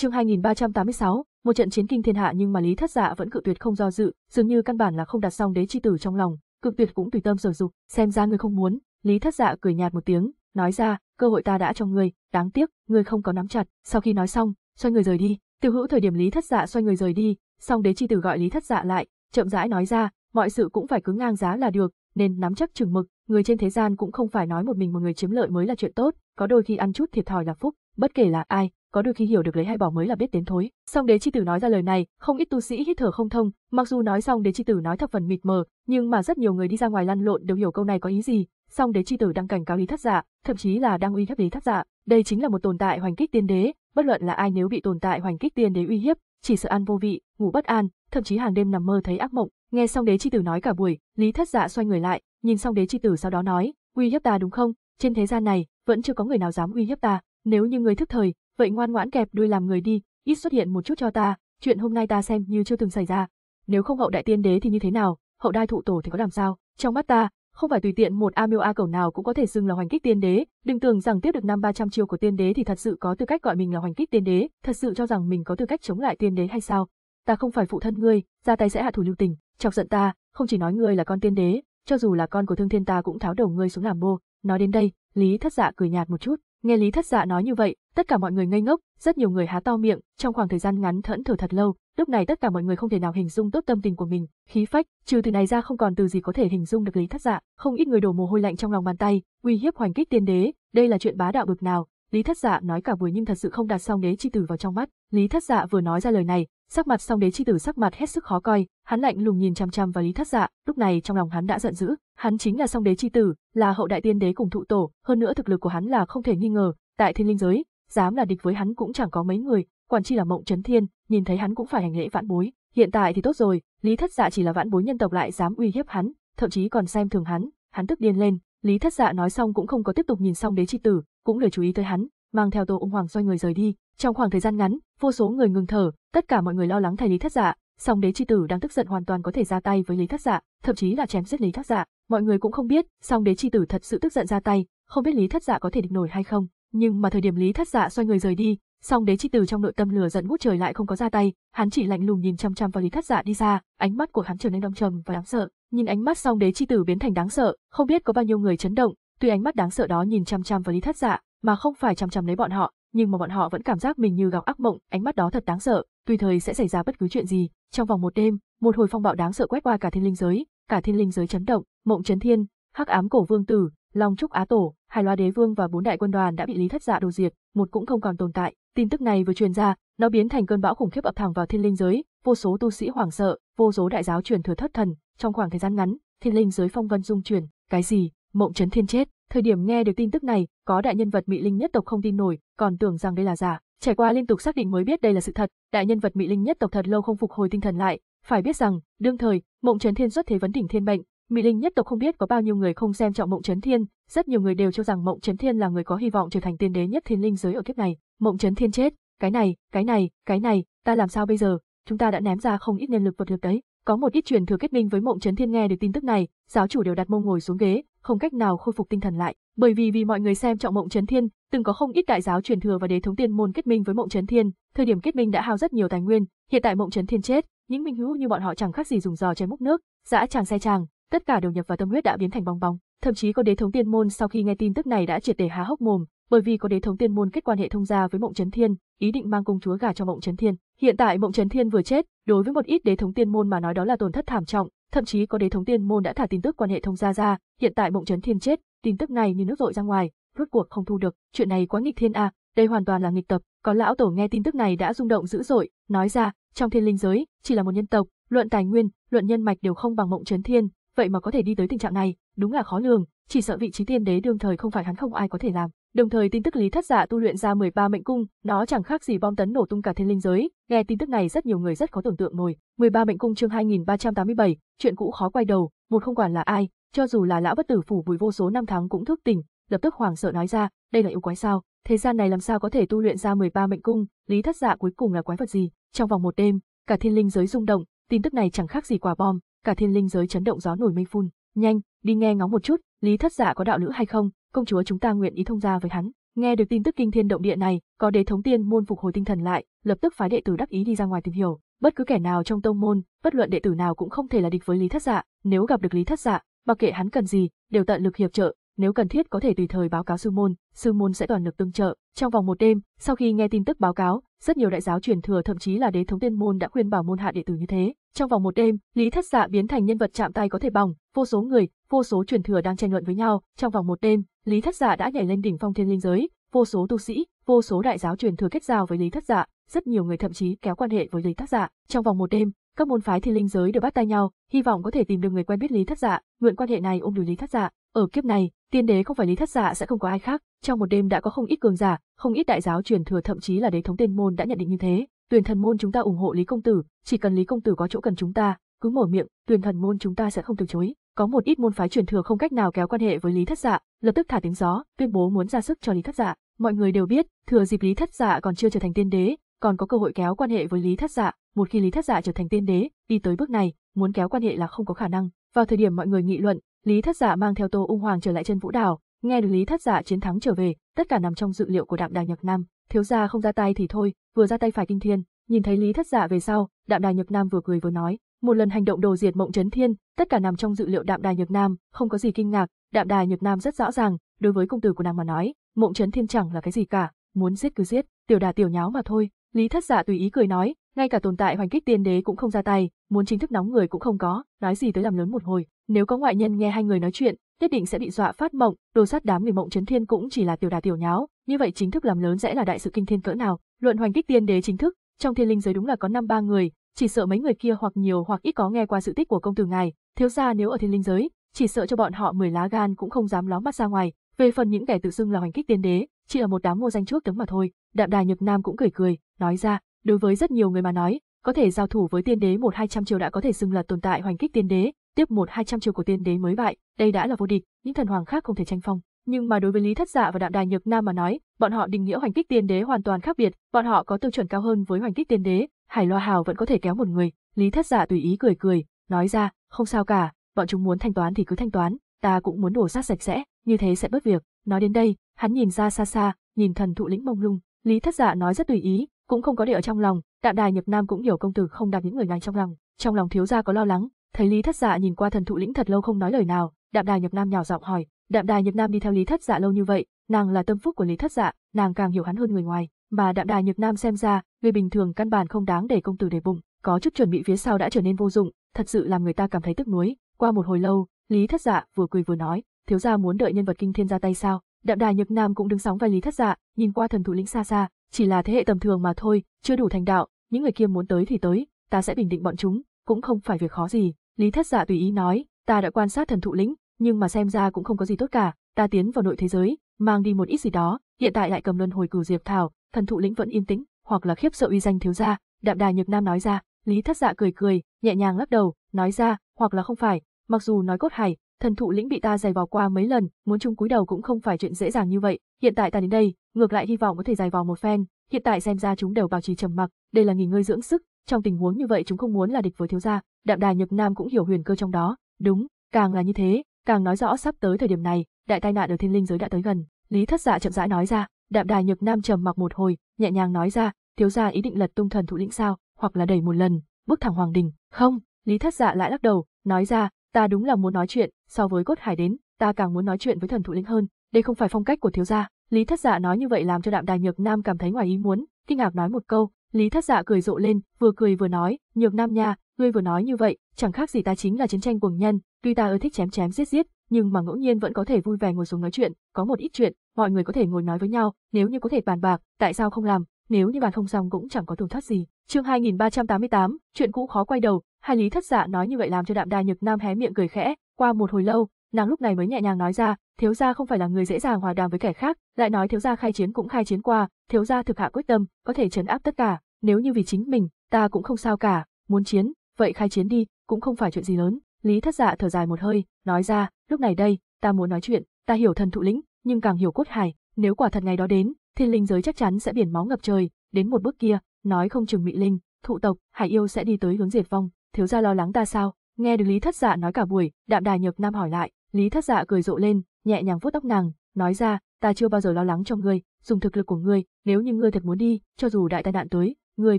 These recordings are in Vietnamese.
Chương 2386, một trận chiến kinh thiên hạ nhưng mà Lý Thất Dạ vẫn cự tuyệt không do dự, dường như căn bản là không đặt xong đế chi tử trong lòng, cực tuyệt cũng tùy tâm sở dục, xem ra ngươi không muốn, Lý Thất Dạ cười nhạt một tiếng, nói ra, cơ hội ta đã cho ngươi, đáng tiếc, ngươi không có nắm chặt, sau khi nói xong, xoay người rời đi, Tiêu Hữu thời điểm Lý Thất Dạ xoay người rời đi, song đế chi tử gọi Lý Thất Dạ lại, chậm rãi nói ra, mọi sự cũng phải cứ ngang giá là được, nên nắm chắc chừng mực, người trên thế gian cũng không phải nói một mình một người chiếm lợi mới là chuyện tốt, có đôi khi ăn chút thiệt thòi là phúc, bất kể là ai, có đôi khi hiểu được lấy hay bỏ mới là biết đến thối. Song đế chi tử nói ra lời này, không ít tu sĩ hít thở không thông, mặc dù nói xong đế chi tử nói thập phần mịt mờ, nhưng mà rất nhiều người đi ra ngoài lăn lộn đều hiểu câu này có ý gì, song đế chi tử đang cảnh cáo lý thất dạ, thậm chí là đang uy hiếp lý thất dạ, đây chính là một tồn tại hoành kích tiên đế, bất luận là ai nếu bị tồn tại hoành kích tiên đế uy hiếp, chỉ sợ ăn vô vị, ngủ bất an, thậm chí hàng đêm nằm mơ thấy ác mộng. Nghe xong đế chi tử nói cả buổi, Lý Thất Dạ xoay người lại, nhìn xong đế chi tử sau đó nói, uy hiếp ta đúng không? Trên thế gian này, vẫn chưa có người nào dám uy hiếp ta, nếu như người thức thời, vậy ngoan ngoãn kẹp đuôi làm người đi, ít xuất hiện một chút cho ta, chuyện hôm nay ta xem như chưa từng xảy ra. Nếu không hậu đại tiên đế thì như thế nào, hậu đai thụ tổ thì có làm sao? Trong mắt ta, không phải tùy tiện một A Miêu A cầu nào cũng có thể xưng là hoành kích tiên đế, đừng tưởng rằng tiếp được năm 300 chiêu của tiên đế thì thật sự có tư cách gọi mình là hoành kích tiên đế, thật sự cho rằng mình có tư cách chống lại tiên đế hay sao? Ta không phải phụ thân ngươi, ra tay sẽ hạ thủ lưu tình, chọc giận ta, không chỉ nói ngươi là con tiên đế, cho dù là con của thương thiên ta cũng tháo đầu ngươi xuống làm bô. Nói đến đây, Lý Thất Dạ cười nhạt một chút, Nghe Lý Thất Dạ nói như vậy, tất cả mọi người ngây ngốc, rất nhiều người há to miệng, trong khoảng thời gian ngắn thẫn thờ thật lâu, lúc này tất cả mọi người không thể nào hình dung tốt tâm tình của mình, khí phách, trừ từ này ra không còn từ gì có thể hình dung được Lý Thất Dạ, không ít người đổ mồ hôi lạnh trong lòng bàn tay, uy hiếp hoành kích tiên đế, đây là chuyện bá đạo bực nào, Lý Thất Dạ nói cả buổi nhưng thật sự không đặt song đế chi tử vào trong mắt, Lý Thất Dạ vừa nói ra lời này, Sắc mặt song đế chi tử sắc mặt hết sức khó coi, hắn lạnh lùng nhìn chằm chằm vào Lý Thất Dạ, lúc này trong lòng hắn đã giận dữ, hắn chính là song đế chi tử, là hậu đại tiên đế cùng thụ tổ, hơn nữa thực lực của hắn là không thể nghi ngờ, tại thiên linh giới, dám là địch với hắn cũng chẳng có mấy người, quản chi là Mộng Chấn Thiên, nhìn thấy hắn cũng phải hành lễ vãn bối, hiện tại thì tốt rồi, Lý Thất Dạ chỉ là vãn bối nhân tộc lại dám uy hiếp hắn, thậm chí còn xem thường hắn, hắn tức điên lên, Lý Thất Dạ nói xong cũng không có tiếp tục nhìn song đế chi tử, cũng lười chú ý tới hắn, mang theo Tô Ung Hoàng xoay người rời đi. Trong khoảng thời gian ngắn, vô số người ngừng thở, tất cả mọi người lo lắng thay Lý Thất Dạ, song đế chi tử đang tức giận hoàn toàn có thể ra tay với Lý Thất Dạ, thậm chí là chém giết Lý Thất Dạ. Mọi người cũng không biết, song đế chi tử thật sự tức giận ra tay, không biết Lý Thất Dạ có thể địch nổi hay không. Nhưng mà thời điểm Lý Thất Dạ xoay người rời đi, song đế chi tử trong nội tâm lửa giận ngút trời lại không có ra tay, hắn chỉ lạnh lùng nhìn chăm chăm vào Lý Thất Dạ đi ra, ánh mắt của hắn trở nên đông trầm và đáng sợ. Nhìn ánh mắt song đế chi tử biến thành đáng sợ, không biết có bao nhiêu người chấn động, tuy ánh mắt đáng sợ đó nhìn chăm chăm vào Lý Thất Dạ, mà không phải chằm chằm lấy bọn họ, nhưng mà bọn họ vẫn cảm giác mình như gặp ác mộng, ánh mắt đó thật đáng sợ, tùy thời sẽ xảy ra bất cứ chuyện gì. Trong vòng một đêm, một hồi phong bạo đáng sợ quét qua cả thiên linh giới, cả thiên linh giới chấn động, mộng chấn thiên, hắc ám cổ vương tử, long trúc á tổ, hải loa đế vương và bốn đại quân đoàn đã bị lý thất dạ đồ diệt, một cũng không còn tồn tại. Tin tức này vừa truyền ra, nó biến thành cơn bão khủng khiếp ập thẳng vào thiên linh giới, vô số tu sĩ hoảng sợ, vô số đại giáo truyền thừa thất thần. Trong khoảng thời gian ngắn, thiên linh giới phong vân dung chuyển, cái gì? Mộng chấn thiên chết. Thời điểm nghe được tin tức này, có đại nhân vật Mỹ Linh nhất tộc không tin nổi, còn tưởng rằng đây là giả. Trải qua liên tục xác định mới biết đây là sự thật, đại nhân vật Mỹ Linh nhất tộc thật lâu không phục hồi tinh thần lại, phải biết rằng, đương thời, Mộng Chấn Thiên xuất thế vấn đỉnh thiên mệnh, Mỹ Linh nhất tộc không biết có bao nhiêu người không xem trọng Mộng Chấn Thiên, rất nhiều người đều cho rằng Mộng Chấn Thiên là người có hy vọng trở thành tiên đế nhất thiên linh giới ở kiếp này. Mộng Chấn Thiên chết, cái này, cái này, cái này, ta làm sao bây giờ? Chúng ta đã ném ra không ít nhân lực vật lực đấy. Có một ít truyền thừa kết minh với Mộng Trấn Thiên nghe được tin tức này, giáo chủ đều đặt mông ngồi xuống ghế, không cách nào khôi phục tinh thần lại, bởi vì vì mọi người xem trọng Mộng Trấn Thiên, từng có không ít đại giáo truyền thừa và đế thống tiên môn kết minh với Mộng Trấn Thiên, thời điểm kết minh đã hao rất nhiều tài nguyên, hiện tại Mộng Trấn Thiên chết, những minh hữu như bọn họ chẳng khác gì dùng giò chém múc nước, dã chàng xe chàng, tất cả đều nhập vào tâm huyết đã biến thành bong bóng, thậm chí có đế thống tiên môn sau khi nghe tin tức này đã triệt để há hốc mồm, bởi vì có đế thống tiên môn kết quan hệ thông gia với Mộng Chấn Thiên, ý định mang công chúa gả cho Mộng Chấn Thiên. Hiện tại Mộng Chấn Thiên vừa chết, đối với một ít đế thống tiên môn mà nói đó là tổn thất thảm trọng, thậm chí có đế thống tiên môn đã thả tin tức quan hệ thông gia ra, hiện tại Mộng Chấn Thiên chết, tin tức này như nước dội ra ngoài, rốt cuộc không thu được, chuyện này quá nghịch thiên a, đây hoàn toàn là nghịch tập, có lão tổ nghe tin tức này đã rung động dữ dội, nói ra, trong thiên linh giới, chỉ là một nhân tộc, luận tài nguyên, luận nhân mạch đều không bằng Mộng Chấn Thiên, vậy mà có thể đi tới tình trạng này, đúng là khó lường, chỉ sợ vị trí tiên đế đương thời không phải hắn không ai có thể làm. Đồng thời tin tức Lý Thất Dạ tu luyện ra 13 mệnh cung, nó chẳng khác gì bom tấn nổ tung cả thiên linh giới, nghe tin tức này rất nhiều người rất khó tưởng tượng nổi. 13 mệnh cung chương 2387, chuyện cũ khó quay đầu, một không quản là ai, cho dù là lão bất tử phủ bùi vô số năm tháng cũng thức tỉnh, lập tức hoàng sợ nói ra, đây là yêu quái sao, thế gian này làm sao có thể tu luyện ra 13 mệnh cung, Lý Thất Dạ cuối cùng là quái vật gì? Trong vòng một đêm, cả thiên linh giới rung động, tin tức này chẳng khác gì quả bom, cả thiên linh giới chấn động gió nổi mây phun. Nhanh, đi nghe ngóng một chút, Lý Thất Dạ có đạo lữ hay không? công chúa chúng ta nguyện ý thông gia với hắn. Nghe được tin tức kinh thiên động địa này, có đế thống tiên môn phục hồi tinh thần lại, lập tức phái đệ tử đắc ý đi ra ngoài tìm hiểu. Bất cứ kẻ nào trong tông môn, bất luận đệ tử nào cũng không thể là địch với Lý Thất Dạ, nếu gặp được Lý Thất Dạ, mặc kệ hắn cần gì, đều tận lực hiệp trợ, nếu cần thiết có thể tùy thời báo cáo sư môn, sư môn sẽ toàn lực tương trợ. Trong vòng một đêm, sau khi nghe tin tức báo cáo, rất nhiều đại giáo truyền thừa thậm chí là đế thống tiên môn đã khuyên bảo môn hạ đệ tử như thế. Trong vòng một đêm, Lý Thất Dạ biến thành nhân vật chạm tay có thể bỏng, vô số người, vô số truyền thừa đang tranh luận với nhau, trong vòng một đêm, Lý Thất Giả dạ đã nhảy lên đỉnh phong thiên linh giới, vô số tu sĩ, vô số đại giáo truyền thừa kết giao với Lý Thất Giả, dạ, rất nhiều người thậm chí kéo quan hệ với Lý Thất Giả. Dạ. Trong vòng một đêm, các môn phái thiên linh giới đều bắt tay nhau, hy vọng có thể tìm được người quen biết Lý Thất Giả, mượn quan hệ này ôm đùi Lý Thất Giả. Ở kiếp này, tiên đế không phải Lý Thất Giả sẽ không có ai khác, trong một đêm đã có không ít cường giả, không ít đại giáo truyền thừa thậm chí là đế thống tiên môn đã nhận định như thế. Tuyển thần môn chúng ta ủng hộ Lý công tử, chỉ cần Lý công tử có chỗ cần chúng ta, cứ mở miệng, tuyển thần môn chúng ta sẽ không từ chối. Có một ít môn phái truyền thừa không cách nào kéo quan hệ với Lý Thất Dạ, lập tức thả tiếng gió, tuyên bố muốn ra sức cho Lý Thất Dạ. Mọi người đều biết, thừa dịp Lý Thất Dạ còn chưa trở thành tiên đế, còn có cơ hội kéo quan hệ với Lý Thất Dạ, một khi Lý Thất Dạ trở thành tiên đế, đi tới bước này, muốn kéo quan hệ là không có khả năng. Vào thời điểm mọi người nghị luận, Lý Thất Dạ mang theo Tô Ung Hoàng trở lại chân vũ đảo, nghe được Lý Thất Dạ chiến thắng trở về, tất cả nằm trong dự liệu của Đạm Đài nhược Nam, thiếu gia không ra tay thì thôi, vừa ra tay phải kinh thiên, nhìn thấy Lý Thất Dạ về sau, Đạm Đài nhược Nam vừa cười vừa nói, một lần hành động đồ diệt mộng chấn thiên, tất cả nằm trong dự liệu Đạm Đài Nhược Nam, không có gì kinh ngạc, Đạm Đài Nhược Nam rất rõ ràng, đối với công tử của nàng mà nói, mộng chấn thiên chẳng là cái gì cả, muốn giết cứ giết, tiểu đà tiểu nháo mà thôi. Lý Thất giả dạ tùy ý cười nói, ngay cả tồn tại hoành kích tiên đế cũng không ra tay, muốn chính thức nóng người cũng không có, nói gì tới làm lớn một hồi. Nếu có ngoại nhân nghe hai người nói chuyện, nhất định sẽ bị dọa phát mộng, đồ sát đám người mộng chấn thiên cũng chỉ là tiểu đà tiểu nháo, như vậy chính thức làm lớn sẽ là đại sự kinh thiên cỡ nào. Luận hoành kích tiên đế chính thức, trong thiên linh giới đúng là có năm ba người, chỉ sợ mấy người kia hoặc nhiều hoặc ít có nghe qua sự tích của công tử ngài, thiếu gia nếu ở thiên linh giới, chỉ sợ cho bọn họ mười lá gan cũng không dám ló mắt ra ngoài, về phần những kẻ tự xưng là hoành kích tiên đế, chỉ ở một đám vô danh trước tấm mà thôi. Đạm Đài Nhược Nam cũng cười cười, nói ra, đối với rất nhiều người mà nói, có thể giao thủ với tiên đế một hai trăm chiều đã có thể xưng là tồn tại hoành kích tiên đế, tiếp một hai trăm chiều của tiên đế mới bại, đây đã là vô địch, những thần hoàng khác không thể tranh phong. Nhưng mà đối với Lý Thất Dạ và Đạm Đài Nhược Nam mà nói, bọn họ định nghĩa hoành kích tiên đế hoàn toàn khác biệt, bọn họ có tiêu chuẩn cao hơn với hoành kích tiên đế, Hải Loa Hào vẫn có thể kéo một người, Lý Thất Dạ tùy ý cười cười, nói ra, không sao cả, bọn chúng muốn thanh toán thì cứ thanh toán, ta cũng muốn đổ sát sạch sẽ, như thế sẽ bớt việc. Nói đến đây, hắn nhìn ra xa xa, nhìn thần thụ lĩnh mông lung, Lý Thất Dạ nói rất tùy ý, cũng không có để ở trong lòng, Đạm Đài Nhập Nam cũng hiểu công tử không đặt những người này trong lòng, trong lòng thiếu gia có lo lắng, thấy Lý Thất Dạ nhìn qua thần thụ lĩnh thật lâu không nói lời nào, Đạm Đài Nhập Nam nhỏ giọng hỏi, Đạm Đài Nhập Nam đi theo Lý Thất Dạ lâu như vậy, nàng là tâm phúc của Lý Thất Dạ, nàng càng hiểu hắn hơn người ngoài, mà đạm đài nhược nam xem ra, người bình thường căn bản không đáng để công tử để bụng, có chút chuẩn bị phía sau đã trở nên vô dụng, thật sự làm người ta cảm thấy tức nuối. Qua một hồi lâu, Lý Thất Dạ vừa cười vừa nói, thiếu gia muốn đợi nhân vật kinh thiên ra tay sao? Đạm đài nhược nam cũng đứng sóng vai Lý Thất Dạ, nhìn qua thần thủ lĩnh xa xa, chỉ là thế hệ tầm thường mà thôi, chưa đủ thành đạo, những người kia muốn tới thì tới, ta sẽ bình định bọn chúng, cũng không phải việc khó gì. Lý Thất Dạ tùy ý nói, ta đã quan sát thần thụ lĩnh, nhưng mà xem ra cũng không có gì tốt cả, ta tiến vào nội thế giới, mang đi một ít gì đó, hiện tại lại cầm luân hồi cửu diệp thảo, thần thụ lĩnh vẫn yên tĩnh, hoặc là khiếp sợ uy danh thiếu gia, đạm đài nhược nam nói ra, Lý Thất Dạ cười cười, nhẹ nhàng lắc đầu, nói ra, hoặc là không phải, mặc dù nói cốt hải, thần thụ lĩnh bị ta giày vò qua mấy lần, muốn chung cúi đầu cũng không phải chuyện dễ dàng như vậy, hiện tại ta đến đây, ngược lại hy vọng có thể giày vò một phen, hiện tại xem ra chúng đều bảo trì trầm mặc, đây là nghỉ ngơi dưỡng sức, trong tình huống như vậy chúng không muốn là địch với thiếu gia, Đạm Đài Nhược Nam cũng hiểu huyền cơ trong đó, đúng, càng là như thế, càng nói rõ sắp tới thời điểm này, đại tai nạn ở thiên linh giới đã tới gần lý thất dạ chậm rãi nói ra đạm đài nhược nam trầm mặc một hồi nhẹ nhàng nói ra thiếu gia ý định lật tung thần thụ lĩnh sao hoặc là đẩy một lần bước thẳng hoàng đình không lý thất dạ lại lắc đầu nói ra ta đúng là muốn nói chuyện so với cốt hải đến ta càng muốn nói chuyện với thần thụ lĩnh hơn đây không phải phong cách của thiếu gia lý thất dạ nói như vậy làm cho đạm đài nhược nam cảm thấy ngoài ý muốn kinh ngạc nói một câu Lý Thất Dạ cười rộ lên, vừa cười vừa nói, "Nhược Nam nha, ngươi vừa nói như vậy, chẳng khác gì ta chính là chiến tranh cuồng nhân, tuy ta ưa thích chém chém giết giết, nhưng mà ngẫu nhiên vẫn có thể vui vẻ ngồi xuống nói chuyện, có một ít chuyện, mọi người có thể ngồi nói với nhau, nếu như có thể bàn bạc, tại sao không làm, nếu như bàn không xong cũng chẳng có tổn thất gì." Chương 2388, chuyện cũ khó quay đầu, hai Lý Thất Dạ nói như vậy làm cho Đạm Đa Nhược Nam hé miệng cười khẽ, qua một hồi lâu, nàng lúc này mới nhẹ nhàng nói ra, thiếu gia không phải là người dễ dàng hòa đàm với kẻ khác, lại nói thiếu gia khai chiến cũng khai chiến qua, thiếu gia thực hạ quyết tâm, có thể chấn áp tất cả, nếu như vì chính mình, ta cũng không sao cả, muốn chiến, vậy khai chiến đi, cũng không phải chuyện gì lớn. Lý Thất Dạ thở dài một hơi, nói ra, lúc này đây, ta muốn nói chuyện, ta hiểu thần thụ lĩnh, nhưng càng hiểu cốt hải, nếu quả thật ngày đó đến, thiên linh giới chắc chắn sẽ biển máu ngập trời, đến một bước kia, nói không chừng mỹ linh, thụ tộc, hải yêu sẽ đi tới hướng diệt vong, thiếu gia lo lắng ta sao? Nghe được Lý Thất Dạ nói cả buổi, Đạm Đài Nhược Nam hỏi lại, Lý Thất Dạ cười rộ lên, nhẹ nhàng vuốt tóc nàng, nói ra, ta chưa bao giờ lo lắng cho ngươi, dùng thực lực của ngươi, nếu như ngươi thật muốn đi, cho dù đại tai nạn tới, ngươi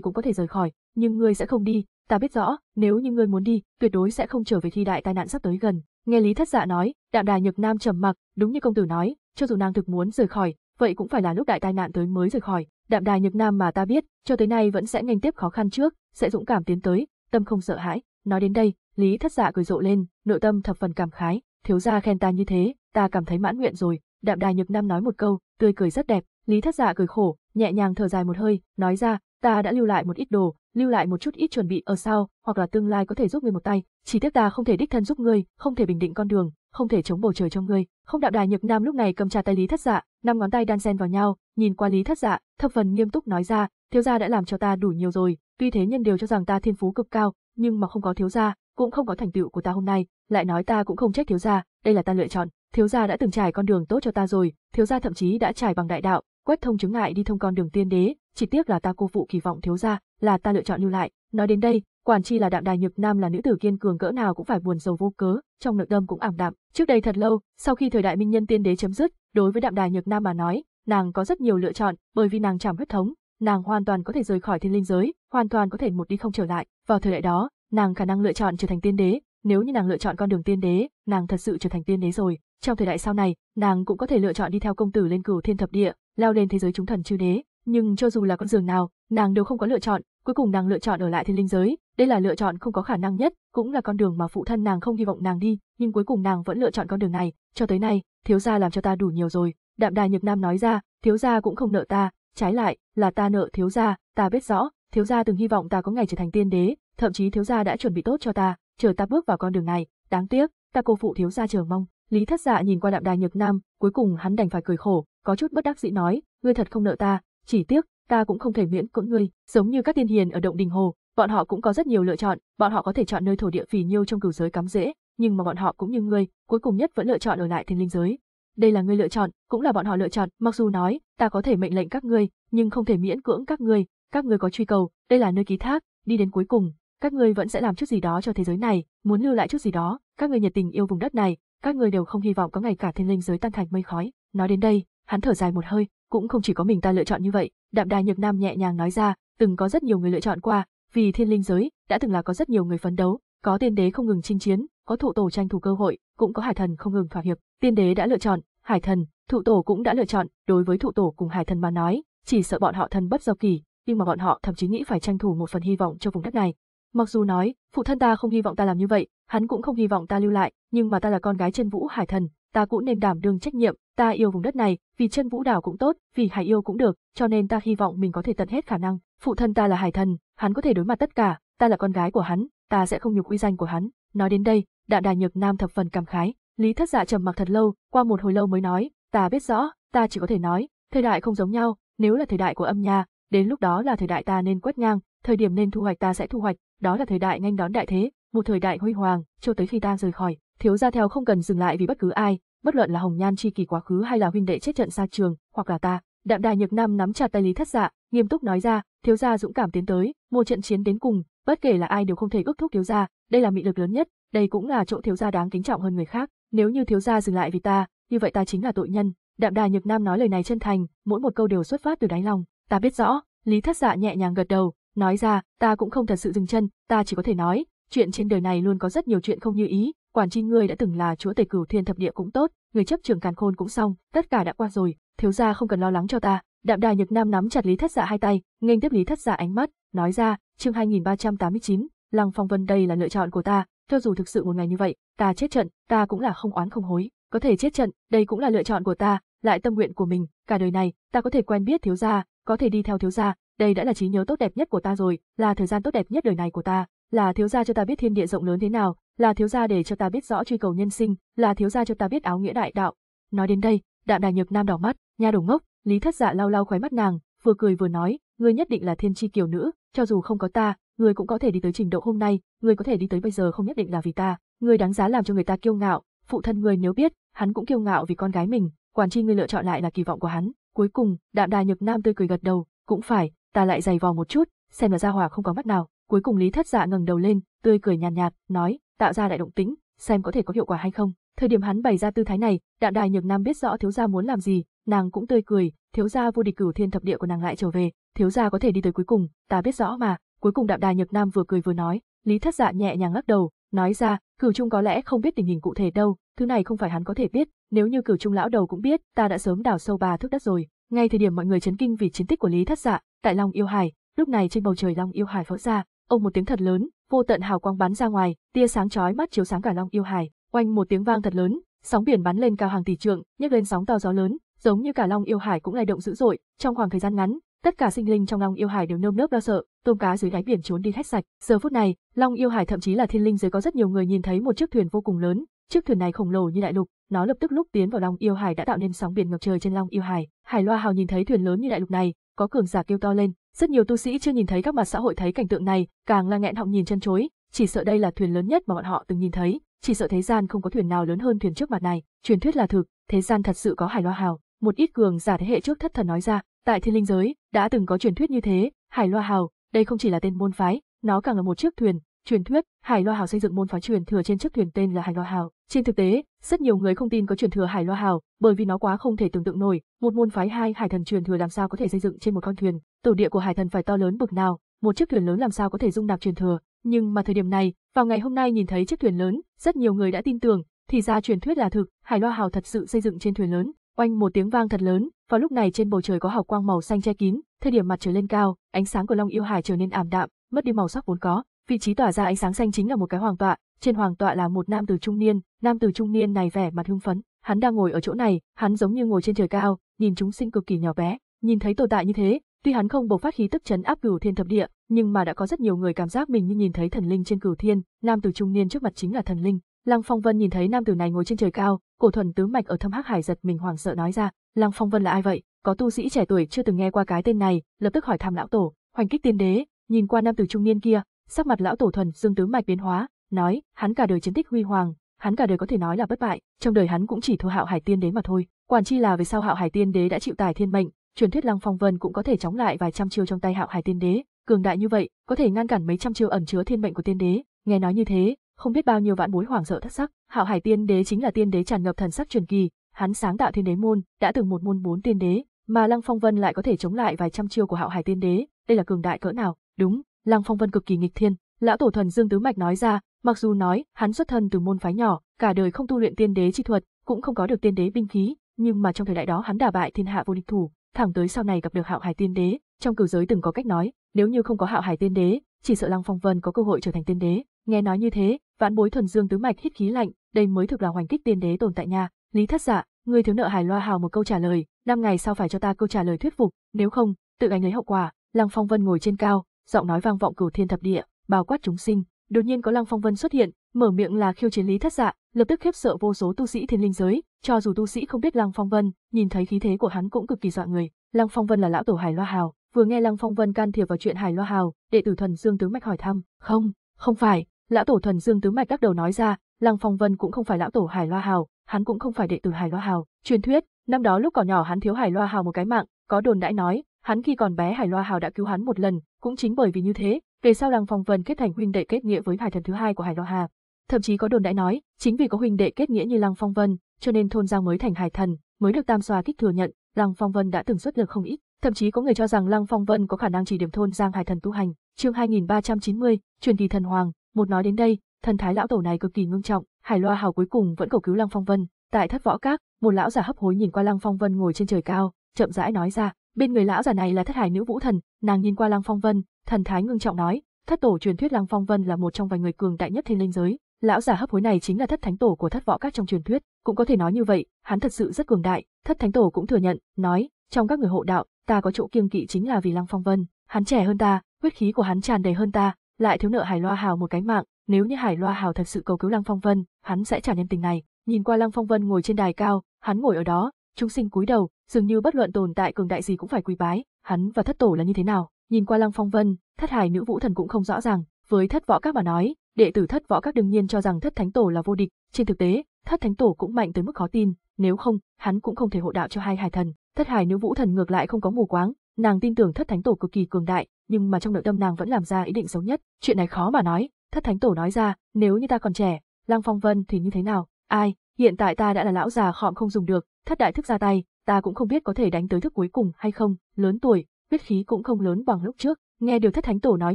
cũng có thể rời khỏi, nhưng ngươi sẽ không đi, ta biết rõ, nếu như ngươi muốn đi, tuyệt đối sẽ không trở về khi đại tai nạn sắp tới gần. Nghe Lý Thất Dạ nói, Đạm Đà Nhược Nam trầm mặc, đúng như công tử nói, cho dù nàng thực muốn rời khỏi, vậy cũng phải là lúc đại tai nạn tới mới rời khỏi. Đạm Đà Nhược Nam mà ta biết, cho tới nay vẫn sẽ nghênh tiếp khó khăn trước, sẽ dũng cảm tiến tới, tâm không sợ hãi. Nói đến đây, Lý Thất Dạ cười rộ lên, nội tâm thập phần cảm khái, thiếu gia khen ta như thế, ta cảm thấy mãn nguyện rồi, đạm đài nhược nam nói một câu, tươi cười rất đẹp, lý thất dạ cười khổ, nhẹ nhàng thở dài một hơi, nói ra, ta đã lưu lại một ít đồ, lưu lại một chút ít chuẩn bị ở sau, hoặc là tương lai có thể giúp người một tay, chỉ tiếc ta không thể đích thân giúp ngươi, không thể bình định con đường, không thể chống bầu trời cho ngươi. Không đạo đài nhược nam lúc này cầm trà tay Lý Thất Dạ, năm ngón tay đan sen vào nhau, nhìn qua Lý Thất Dạ, thập phần nghiêm túc nói ra, thiếu gia đã làm cho ta đủ nhiều rồi, tuy thế nhân đều cho rằng ta thiên phú cực cao, nhưng mà không có thiếu gia, cũng không có thành tựu của ta hôm nay, lại nói ta cũng không trách thiếu gia, đây là ta lựa chọn, thiếu gia đã từng trải con đường tốt cho ta rồi, thiếu gia thậm chí đã trải bằng đại đạo, quét thông chứng ngại đi thông con đường tiên đế, chỉ tiếc là ta cô phụ kỳ vọng thiếu gia, là ta lựa chọn lưu lại. Nói đến đây, quản chi là đạm đài nhược nam là nữ tử kiên cường cỡ nào cũng phải buồn rầu vô cớ, trong nội tâm cũng ảm đạm. Trước đây thật lâu, sau khi thời đại minh nhân tiên đế chấm dứt, đối với đạm đài nhược nam mà nói, nàng có rất nhiều lựa chọn, bởi vì nàng chạm huyết thống, nàng hoàn toàn có thể rời khỏi thiên linh giới, hoàn toàn có thể một đi không trở lại. Vào thời đại đó, nàng khả năng lựa chọn trở thành tiên đế, nếu như nàng lựa chọn con đường tiên đế, nàng thật sự trở thành tiên đế rồi. Trong thời đại sau này, nàng cũng có thể lựa chọn đi theo công tử lên cửu thiên thập địa, lao lên thế giới chúng thần chư đế, nhưng cho dù là con giường nào, nàng đều không có lựa chọn, cuối cùng nàng lựa chọn ở lại thiên linh giới, đây là lựa chọn không có khả năng nhất, cũng là con đường mà phụ thân nàng không hy vọng nàng đi, nhưng cuối cùng nàng vẫn lựa chọn con đường này, cho tới nay, thiếu gia làm cho ta đủ nhiều rồi, Đạm Đài Nhược Nam nói ra, thiếu gia cũng không nợ ta, trái lại, là ta nợ thiếu gia, ta biết rõ, thiếu gia từng hy vọng ta có ngày trở thành tiên đế, thậm chí thiếu gia đã chuẩn bị tốt cho ta, chờ ta bước vào con đường này, đáng tiếc, ta cô phụ thiếu gia chờ mong. Lý Thất Dạ nhìn qua Đạm Đài Nhược Nam, cuối cùng hắn đành phải cười khổ, có chút bất đắc dĩ nói, ngươi thật không nợ ta, chỉ tiếc, ta cũng không thể miễn cưỡng ngươi, giống như các tiên hiền ở động đình hồ, bọn họ cũng có rất nhiều lựa chọn, bọn họ có thể chọn nơi thổ địa phì nhiêu trong cửu giới cắm rễ, nhưng mà bọn họ cũng như ngươi, cuối cùng nhất vẫn lựa chọn ở lại thiên linh giới. Đây là ngươi lựa chọn, cũng là bọn họ lựa chọn, mặc dù nói, ta có thể mệnh lệnh các ngươi, nhưng không thể miễn cưỡng các ngươi, các ngươi có truy cầu, đây là nơi ký thác, đi đến cuối cùng, các ngươi vẫn sẽ làm chút gì đó cho thế giới này, muốn lưu lại chút gì đó, các ngươi nhiệt tình yêu vùng đất này, các ngươi đều không hy vọng có ngày cả thiên linh giới tan thành mây khói. Nói đến đây, hắn thở dài một hơi, cũng không chỉ có mình ta lựa chọn như vậy, Đạm Đài Nhược Nam nhẹ nhàng nói ra, từng có rất nhiều người lựa chọn qua, vì thiên linh giới đã từng là có rất nhiều người phấn đấu, có tiên đế không ngừng chinh chiến, có thụ tổ tranh thủ cơ hội, cũng có hải thần không ngừng thỏa hiệp, tiên đế đã lựa chọn, hải thần, thụ tổ cũng đã lựa chọn, đối với thụ tổ cùng hải thần mà nói, chỉ sợ bọn họ thần bất do kỳ, nhưng mà bọn họ thậm chí nghĩ phải tranh thủ một phần hy vọng cho vùng đất này, Mặc dù nói, phụ thân ta không hy vọng ta làm như vậy, hắn cũng không hy vọng ta lưu lại, nhưng mà ta là con gái chân vũ hải thần, ta cũng nên đảm đương trách nhiệm, ta yêu vùng đất này, vì chân vũ đảo cũng tốt, vì hải yêu cũng được, cho nên ta hy vọng mình có thể tận hết khả năng. Phụ thân ta là hải thần, hắn có thể đối mặt tất cả, ta là con gái của hắn, ta sẽ không nhục uy danh của hắn. Nói đến đây, đạn đà nhược nam thập phần cảm khái, Lý Thất Dạ trầm mặc thật lâu, qua một hồi lâu mới nói, ta biết rõ, ta chỉ có thể nói, thời đại không giống nhau, nếu là thời đại của âm nha, đến lúc đó là thời đại ta nên quét ngang, thời điểm nên thu hoạch ta sẽ thu hoạch, đó là thời đại nhanh đón đại thế, một thời đại huy hoàng, cho tới khi ta rời khỏi, thiếu gia theo không cần dừng lại vì bất cứ ai, bất luận là hồng nhan chi kỳ quá khứ hay là huynh đệ chết trận xa trường, hoặc là ta. Đạm Đài Nhược Nam nắm chặt tay Lý Thất Dạ, nghiêm túc nói ra, thiếu gia dũng cảm tiến tới, một trận chiến đến cùng, bất kể là ai đều không thể ước thúc thiếu gia, đây là mị lực lớn nhất, đây cũng là chỗ thiếu gia đáng kính trọng hơn người khác, nếu như thiếu gia dừng lại vì ta, như vậy ta chính là tội nhân. Đạm Đài Nhược Nam nói lời này chân thành, mỗi một câu đều xuất phát từ đáy lòng, ta biết rõ, Lý Thất Dạ nhẹ nhàng gật đầu, Nói ra, ta cũng không thật sự dừng chân, ta chỉ có thể nói, chuyện trên đời này luôn có rất nhiều chuyện không như ý, quản chi ngươi đã từng là chúa tể cửu thiên thập địa cũng tốt, người chấp trường càn khôn cũng xong, tất cả đã qua rồi, thiếu gia không cần lo lắng cho ta. Đạm Đài Nhược Nam nắm chặt Lý Thất Dạ hai tay, nghênh tiếp Lý Thất Dạ ánh mắt, nói ra, chương 2389, Lăng Phong Vân đây là lựa chọn của ta, cho dù thực sự một ngày như vậy, ta chết trận, ta cũng là không oán không hối, có thể chết trận, đây cũng là lựa chọn của ta, lại tâm nguyện của mình, cả đời này, ta có thể quen biết thiếu gia, có thể đi theo thiếu gia, đây đã là trí nhớ tốt đẹp nhất của ta rồi, là thời gian tốt đẹp nhất đời này của ta, là thiếu gia cho ta biết thiên địa rộng lớn thế nào, là thiếu gia để cho ta biết rõ truy cầu nhân sinh, là thiếu gia cho ta biết áo nghĩa đại đạo. Nói đến đây, Đạm đà Nhược Nam đỏ mắt, nha đầu ngốc, Lý Thất Dạ lau lau khóe mắt nàng, vừa cười vừa nói, ngươi nhất định là thiên chi kiều nữ, cho dù không có ta, ngươi cũng có thể đi tới trình độ hôm nay, ngươi có thể đi tới bây giờ không nhất định là vì ta, ngươi đáng giá làm cho người ta kiêu ngạo, phụ thân ngươi nếu biết, hắn cũng kiêu ngạo vì con gái mình, quản chi ngươi lựa chọn lại là kỳ vọng của hắn. Cuối cùng, Đạm đà Nhược Nam tươi cười gật đầu, cũng phải, ta lại giày vò một chút, xem là gia hỏa không có mắt nào. Cuối cùng Lý Thất Dạ ngẩng đầu lên, tươi cười nhàn nhạt, nhạt, nói, tạo ra đại động tĩnh, xem có thể có hiệu quả hay không. Thời điểm hắn bày ra tư thái này, đạm Đài Nhược Nam biết rõ thiếu gia muốn làm gì, nàng cũng tươi cười, thiếu gia vô địch cửu thiên thập địa của nàng lại trở về, thiếu gia có thể đi tới cuối cùng, ta biết rõ mà. Cuối cùng Đạm Đài Nhược Nam vừa cười vừa nói, Lý Thất Dạ nhẹ nhàng lắc đầu, nói ra, Cửu Trung có lẽ không biết tình hình cụ thể đâu, thứ này không phải hắn có thể biết, nếu như Cửu Trung lão đầu cũng biết, ta đã sớm đào sâu ba thước đất rồi. Ngay thời điểm mọi người chấn kinh vì chiến tích của Lý Thất Dạ, tại Long Yêu Hải, lúc này trên bầu trời Long Yêu Hải vỡ ra, ông một tiếng thật lớn, vô tận hào quang bắn ra ngoài, tia sáng chói mắt chiếu sáng cả Long Yêu Hải, oanh một tiếng vang thật lớn, sóng biển bắn lên cao hàng tỷ trượng, nhấc lên sóng to gió lớn, giống như cả Long Yêu Hải cũng lay động dữ dội, trong khoảng thời gian ngắn, tất cả sinh linh trong Long Yêu Hải đều nơm nớp lo sợ, tôm cá dưới đáy biển trốn đi hết sạch. Giờ phút này, Long Yêu Hải thậm chí là thiên linh dưới có rất nhiều người nhìn thấy một chiếc thuyền vô cùng lớn, Chiếc thuyền này khổng lồ như đại lục, nó lập tức lúc tiến vào Long Yêu Hải đã tạo nên sóng biển ngập trời trên Long Yêu Hải. Hải Loa Hào nhìn thấy thuyền lớn như đại lục này, có cường giả kêu to lên, rất nhiều tu sĩ chưa nhìn thấy các mặt xã hội thấy cảnh tượng này, càng là nghẹn họng nhìn chân chối, chỉ sợ đây là thuyền lớn nhất mà bọn họ từng nhìn thấy, chỉ sợ thế gian không có thuyền nào lớn hơn thuyền trước mặt này, truyền thuyết là thực, thế gian thật sự có Hải Loa Hào, một ít cường giả thế hệ trước thất thần nói ra, tại thiên linh giới đã từng có truyền thuyết như thế, Hải Loa Hào, đây không chỉ là tên môn phái, nó càng là một chiếc thuyền, Truyền thuyết, Hải Loa Hào xây dựng môn phái truyền thừa trên chiếc thuyền tên là Hải Loa Hào. Trên thực tế, rất nhiều người không tin có truyền thừa Hải Loa Hào, bởi vì nó quá không thể tưởng tượng nổi, một môn phái hai hải thần truyền thừa làm sao có thể xây dựng trên một con thuyền, tổ địa của hải thần phải to lớn bực nào, một chiếc thuyền lớn làm sao có thể dung nạp truyền thừa. Nhưng mà thời điểm này, vào ngày hôm nay nhìn thấy chiếc thuyền lớn, rất nhiều người đã tin tưởng, thì ra truyền thuyết là thực, Hải Loa Hào thật sự xây dựng trên thuyền lớn. Oanh một tiếng vang thật lớn, vào lúc này trên bầu trời có hào quang màu xanh che kín, thời điểm mặt trời lên cao, ánh sáng của Long Yêu Hải trở nên ảm đạm, mất đi màu sắc vốn có vị trí tỏa ra ánh sáng xanh chính là một cái hoàng tọa, trên hoàng tọa là một nam tử trung niên, nam tử trung niên này vẻ mặt hưng phấn, hắn đang ngồi ở chỗ này, hắn giống như ngồi trên trời cao, nhìn chúng sinh cực kỳ nhỏ bé, nhìn thấy tồn tại như thế, tuy hắn không bộc phát khí tức chấn áp cửu thiên thập địa, nhưng mà đã có rất nhiều người cảm giác mình như nhìn thấy thần linh trên cửu thiên, nam tử trung niên trước mặt chính là thần linh. Lăng Phong Vân nhìn thấy nam tử này ngồi trên trời cao, cổ thuần tứ mạch ở thâm hắc hải giật mình hoảng sợ nói ra, Lăng Phong Vân là ai vậy? Có tu sĩ trẻ tuổi chưa từng nghe qua cái tên này, lập tức hỏi thăm lão tổ, hoành kích tiên đế, nhìn qua nam tử trung niên kia, Sắc mặt lão tổ thuần dương tứ mạch biến hóa, nói, hắn cả đời chiến tích huy hoàng, hắn cả đời có thể nói là bất bại, trong đời hắn cũng chỉ thua Hạo Hải Tiên Đế mà thôi. Quản chi là về sau Hạo Hải Tiên Đế đã chịu tài thiên mệnh, truyền thuyết Lăng Phong Vân cũng có thể chống lại vài trăm chiêu trong tay Hạo Hải Tiên Đế, cường đại như vậy, có thể ngăn cản mấy trăm chiêu ẩn chứa thiên mệnh của Tiên Đế. Nghe nói như thế, không biết bao nhiêu vạn bối hoảng sợ thất sắc, Hạo Hải Tiên Đế chính là tiên đế tràn ngập thần sắc truyền kỳ, hắn sáng tạo Thiên Đế môn, đã từng một môn bốn tiên đế, mà Lăng Phong Vân lại có thể chống lại vài trăm chiêu của Hạo Hải Tiên Đế, đây là cường đại cỡ nào? Đúng, Lăng Phong Vân cực kỳ nghịch thiên, lão tổ thuần dương tứ mạch nói ra, mặc dù nói hắn xuất thân từ môn phái nhỏ, cả đời không tu luyện tiên đế chi thuật, cũng không có được tiên đế binh khí, nhưng mà trong thời đại đó hắn đả bại thiên hạ vô địch thủ, thẳng tới sau này gặp được Hạo Hải tiên đế, trong cử giới từng có cách nói, nếu như không có Hạo Hải tiên đế, chỉ sợ Lăng Phong Vân có cơ hội trở thành tiên đế. Nghe nói như thế, Vãn Bối thuần dương tứ mạch hít khí lạnh, đây mới thực là hoành kích tiên đế tồn tại nha. Lý Thất Dạ, ngươi thiếu nợ Hải Loa Hào một câu trả lời, năm ngày sau phải cho ta câu trả lời thuyết phục, nếu không, tự gánh lấy hậu quả. Lăng Phong Vân ngồi trên cao, giọng nói vang vọng cửu thiên thập địa, bao quát chúng sinh. Đột nhiên có Lăng Phong Vân xuất hiện, mở miệng là khiêu chiến Lý Thất Dạ, lập tức khiếp sợ vô số tu sĩ thiên linh giới, cho dù tu sĩ không biết Lăng Phong Vân, nhìn thấy khí thế của hắn cũng cực kỳ dọa người. Lăng Phong Vân là lão tổ Hải Loa Hào, vừa nghe Lăng Phong Vân can thiệp vào chuyện Hải Loa Hào, đệ tử Thuần Dương tướng mạch hỏi thăm, "Không, không phải." Lão tổ Thuần Dương tướng mạch các đầu nói ra, Lăng Phong Vân cũng không phải lão tổ Hải Loa Hào, hắn cũng không phải đệ tử Hải Loa Hào. Truyền thuyết, năm đó lúc còn nhỏ hắn thiếu Hải Loa Hào một cái mạng, có đồn đãi nói, Hắn khi còn bé Hải Loa Hào đã cứu hắn một lần, cũng chính bởi vì như thế, về sau làng phong vân kết thành huynh đệ kết nghĩa với hải thần thứ hai của Hải Loa Hà. Thậm chí có đồn đại nói, chính vì có huynh đệ kết nghĩa như Lăng Phong Vân, cho nên thôn Giang mới thành hải thần, mới được Tam Xoa Kích thừa nhận, Lăng Phong Vân đã từng xuất lực không ít, thậm chí có người cho rằng Lăng Phong Vân có khả năng chỉ điểm thôn Giang hải thần tu hành. Chương 2390, truyền kỳ thần hoàng, một nói đến đây, thần thái lão tổ này cực kỳ ngưng trọng, Hải Loa Hào cuối cùng vẫn cầu cứu Lăng Phong Vân. Tại thất võ các, một lão giả hấp hối nhìn qua Lăng Phong Vân ngồi trên trời cao, chậm rãi nói ra, Bên người lão già này là thất hải nữ vũ thần, nàng nhìn qua Lăng Phong Vân, thần thái ngưng trọng nói, thất tổ truyền thuyết Lăng Phong Vân là một trong vài người cường đại nhất thiên linh giới, lão già hấp hối này chính là thất thánh tổ của thất võ các trong truyền thuyết, cũng có thể nói như vậy, hắn thật sự rất cường đại, thất thánh tổ cũng thừa nhận, nói, trong các người hộ đạo, ta có chỗ kiêng kỵ chính là vì Lăng Phong Vân, hắn trẻ hơn ta, huyết khí của hắn tràn đầy hơn ta, lại thiếu nợ Hải Loa Hào một cái mạng, nếu như Hải Loa Hào thật sự cầu cứu Lăng Phong Vân, hắn sẽ trả nhân tình này. Nhìn qua Lăng Phong Vân ngồi trên đài cao, hắn ngồi ở đó, chúng sinh cúi đầu, dường như bất luận tồn tại cường đại gì cũng phải quỳ bái, hắn và thất tổ là như thế nào? Nhìn qua Lăng Phong Vân, thất hải nữ vũ thần cũng không rõ ràng, với thất võ các mà nói, đệ tử thất võ các đương nhiên cho rằng thất thánh tổ là vô địch, trên thực tế, thất thánh tổ cũng mạnh tới mức khó tin, nếu không, hắn cũng không thể hộ đạo cho hai hải thần. Thất hải nữ vũ thần ngược lại không có mù quáng, nàng tin tưởng thất thánh tổ cực kỳ cường đại, nhưng mà trong nội tâm nàng vẫn làm ra ý định xấu nhất, chuyện này khó mà nói, thất thánh tổ nói ra, nếu như ta còn trẻ, Lăng Phong Vân thì như thế nào, ai, Hiện tại ta đã là lão già khọm không dùng được, thất đại thức ra tay, ta cũng không biết có thể đánh tới thức cuối cùng hay không, lớn tuổi, huyết khí cũng không lớn bằng lúc trước. Nghe điều thất thánh tổ nói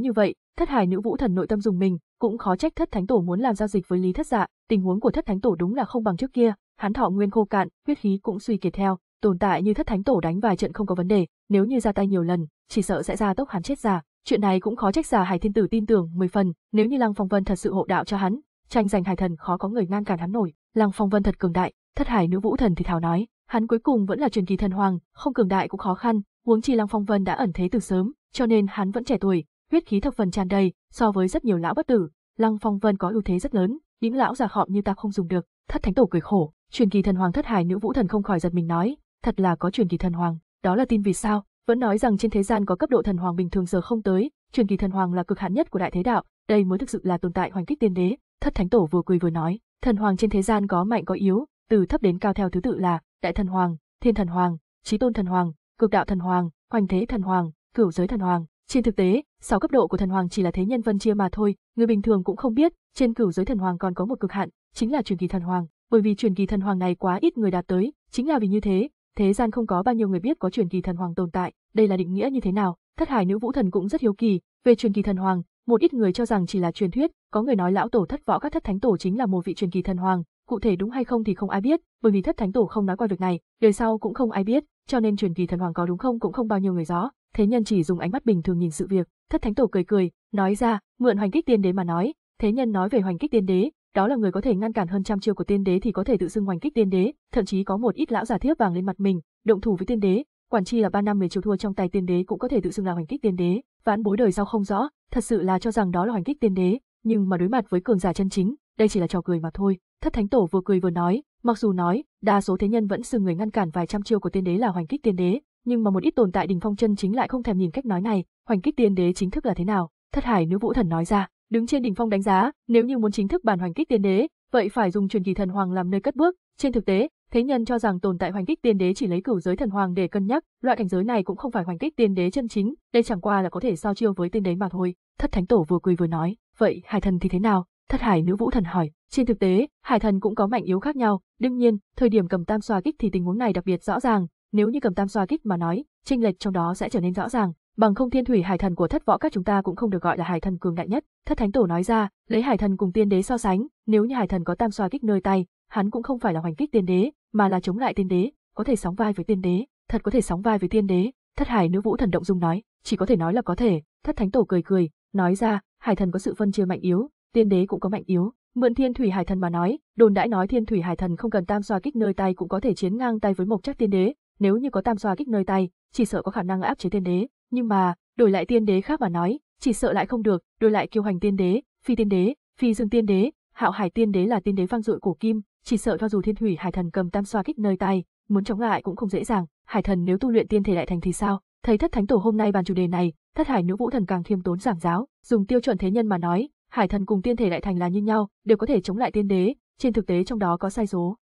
như vậy, thất hải nữ vũ thần nội tâm dùng mình, cũng khó trách thất thánh tổ muốn làm giao dịch với lý thất dạ, tình huống của thất thánh tổ đúng là không bằng trước kia, hắn thọ nguyên khô cạn, huyết khí cũng suy kiệt theo, tồn tại như thất thánh tổ đánh vài trận không có vấn đề, nếu như ra tay nhiều lần, chỉ sợ sẽ ra tốc hắn chết già. Chuyện này cũng khó trách giả Hải Thiên Tử tin tưởng mười phần, nếu như Lăng Phong Vân thật sự hộ đạo cho hắn, tranh giành Hải Thần khó có người ngăn cản hắn nổi. Lăng Phong Vân thật cường đại, thất hải nữ vũ thần thì thào nói, hắn cuối cùng vẫn là truyền kỳ thần hoàng, không cường đại cũng khó khăn, huống chi Lăng Phong Vân đã ẩn thế từ sớm, cho nên hắn vẫn trẻ tuổi, huyết khí thập phần tràn đầy, so với rất nhiều lão bất tử, Lăng Phong Vân có ưu thế rất lớn, những lão già khọm như ta không dùng được. Thất Thánh Tổ cười khổ, truyền kỳ thần hoàng thất hải nữ vũ thần không khỏi giật mình nói, thật là có truyền kỳ thần hoàng, đó là tin vì sao? Vẫn nói rằng trên thế gian có cấp độ thần hoàng bình thường giờ không tới, truyền kỳ thần hoàng là cực hạn nhất của đại thế đạo, đây mới thực sự là tồn tại hoành kích tiên đế. Thất Thánh Tổ vừa cười vừa nói, Thần hoàng trên thế gian có mạnh có yếu, từ thấp đến cao theo thứ tự là Đại thần hoàng, Thiên thần hoàng, Chí tôn thần hoàng, Cực đạo thần hoàng, Hoành thế thần hoàng, Cửu giới thần hoàng. Trên thực tế, sáu cấp độ của thần hoàng chỉ là thế nhân phân chia mà thôi, người bình thường cũng không biết, trên cửu giới thần hoàng còn có một cực hạn, chính là truyền kỳ thần hoàng, bởi vì truyền kỳ thần hoàng này quá ít người đạt tới, chính là vì như thế, thế gian không có bao nhiêu người biết có truyền kỳ thần hoàng tồn tại, đây là định nghĩa như thế nào. Thất Hải Nữ Vũ Thần cũng rất hiếu kỳ về truyền kỳ thần hoàng, một ít người cho rằng chỉ là truyền thuyết, có người nói lão tổ thất võ các thất thánh tổ chính là một vị truyền kỳ thần hoàng, cụ thể đúng hay không thì không ai biết, bởi vì thất thánh tổ không nói qua việc này, đời sau cũng không ai biết, cho nên truyền kỳ thần hoàng có đúng không cũng không bao nhiêu người rõ. Thế nhân chỉ dùng ánh mắt bình thường nhìn sự việc, thất thánh tổ cười cười, nói ra, mượn hoành kích tiên đế mà nói, thế nhân nói về hoành kích tiên đế, đó là người có thể ngăn cản hơn trăm chiêu của tiên đế thì có thể tự xưng hoành kích tiên đế, thậm chí có một ít lão giả thiếp vàng lên mặt mình, động thủ với tiên đế, quản chi là ba năm mười chiêu thua trong tay tiên đế cũng có thể tự xưng là hoành kích tiên đế, ván bối đời sau không rõ, thật sự là cho rằng đó là hoành kích tiên đế, nhưng mà đối mặt với cường giả chân chính, đây chỉ là trò cười mà thôi. Thất Thánh Tổ vừa cười vừa nói, mặc dù nói, đa số thế nhân vẫn xưng người ngăn cản vài trăm chiêu của tiên đế là hoành kích tiên đế, nhưng mà một ít tồn tại đỉnh phong chân chính lại không thèm nhìn cách nói này, hoành kích tiên đế chính thức là thế nào? Thất Hải nữ vũ thần nói ra, đứng trên đỉnh phong đánh giá, nếu như muốn chính thức bàn hoành kích tiên đế, vậy phải dùng truyền kỳ thần hoàng làm nơi cất bước, trên thực tế, Thế nhân cho rằng tồn tại hoành kích tiên đế chỉ lấy cửu giới thần hoàng để cân nhắc, loại cảnh giới này cũng không phải hoành kích tiên đế chân chính, đây chẳng qua là có thể so chiêu với tiên đế mà thôi. Thất thánh tổ vừa cười vừa nói, vậy hải thần thì thế nào? Thất hải nữ vũ thần hỏi. Trên thực tế, hải thần cũng có mạnh yếu khác nhau. đương nhiên, thời điểm cầm tam xoa kích thì tình huống này đặc biệt rõ ràng. Nếu như cầm tam xoa kích mà nói, chênh lệch trong đó sẽ trở nên rõ ràng. Bằng không thiên thủy hải thần của thất võ các chúng ta cũng không được gọi là hải thần cường đại nhất. Thất thánh tổ nói ra, lấy hải thần cùng tiên đế so sánh, nếu như hải thần có tam xoa kích nơi tay, hắn cũng không phải là hoành kích tiên đế, mà là chống lại tiên đế, có thể sóng vai với tiên đế, thật có thể sóng vai với tiên đế, Thất Hải nữ vũ thần động dung nói, chỉ có thể nói là có thể, Thất Thánh tổ cười cười, nói ra, hải thần có sự phân chia mạnh yếu, tiên đế cũng có mạnh yếu, mượn Thiên Thủy Hải thần mà nói, đồn đãi nói Thiên Thủy Hải thần không cần tam xoa kích nơi tay cũng có thể chiến ngang tay với một chắc tiên đế, nếu như có tam xoa kích nơi tay, chỉ sợ có khả năng áp chế tiên đế, nhưng mà, đổi lại tiên đế khác mà nói, chỉ sợ lại không được, đổi lại Kiêu Hành tiên đế, Phi tiên đế, Phi Dương tiên đế, Hạo Hải tiên đế là tiên đế vang dội cổ kim, chỉ sợ cho dù thiên thủy hải thần cầm tam xoa kích nơi tay, muốn chống lại cũng không dễ dàng. Hải thần nếu tu luyện tiên thể đại thành thì sao? Thấy thất thánh tổ hôm nay bàn chủ đề này, thất hải nữ vũ thần càng khiêm tốn giảng giáo, dùng tiêu chuẩn thế nhân mà nói, hải thần cùng tiên thể đại thành là như nhau, đều có thể chống lại tiên đế, trên thực tế trong đó có sai số.